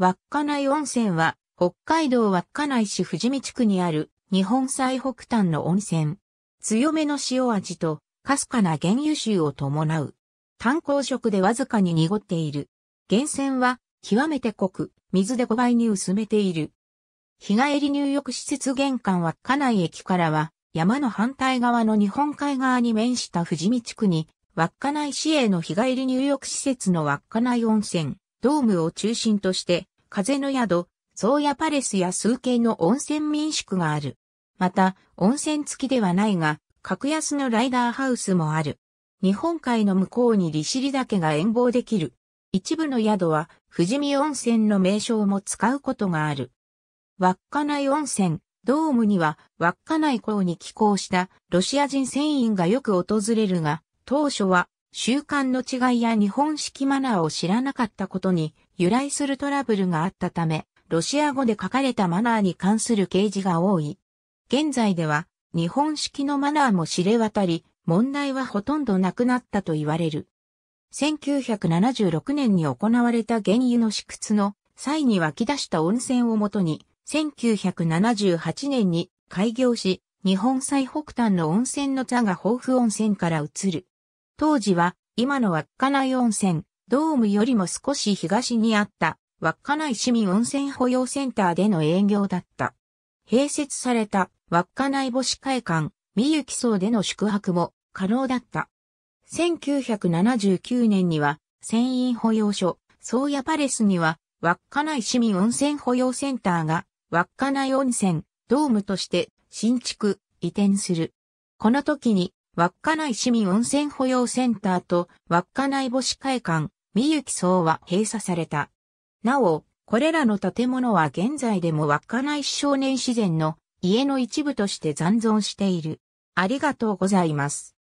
稚内温泉は、北海道稚内市富士見地区にある、日本最北端の温泉。強めの塩味と、かすかな原油臭を伴う。炭鉱色でわずかに濁っている。源泉は、極めて濃く、水で5倍に薄めている。日帰り入浴施設玄関稚内駅からは、山の反対側の日本海側に面した富士見地区に、稚内市営の日帰り入浴施設の稚内温泉、ドームを中心として、風の宿、宗谷パレスや数軒の温泉民宿がある。また、温泉付きではないが、格安のライダーハウスもある。日本海の向こうに利尻岳が遠望できる。一部の宿は、富士見温泉の名称も使うことがある。稚内温泉、ドームには稚内港に寄港したロシア人船員がよく訪れるが、当初は習慣の違いや日本式マナーを知らなかったことに由来するトラブルがあったため、ロシア語で書かれたマナーに関する掲示が多い。現在では日本式のマナーも知れ渡り、問題はほとんどなくなったと言われる。1976年に行われた原油の試掘の際に湧き出した温泉をもとに、1978年に開業し、日本最北端の温泉の座が豊富温泉から移る。当時は今の稚内温泉、ドームよりも少し東にあった稚内市民温泉保養センターでの営業だった。併設された稚内母子会館、三行荘での宿泊も可能だった。1979年には、船員保養所、宗谷パレスには、稚内市民温泉保養センターが、稚内温泉、ドームとして、新築、移転する。この時に、稚内市民温泉保養センターと稚内母子会館、三幸荘は閉鎖された。なお、これらの建物は現在でも稚内市少年自然の家の一部として残存している。ありがとうございます。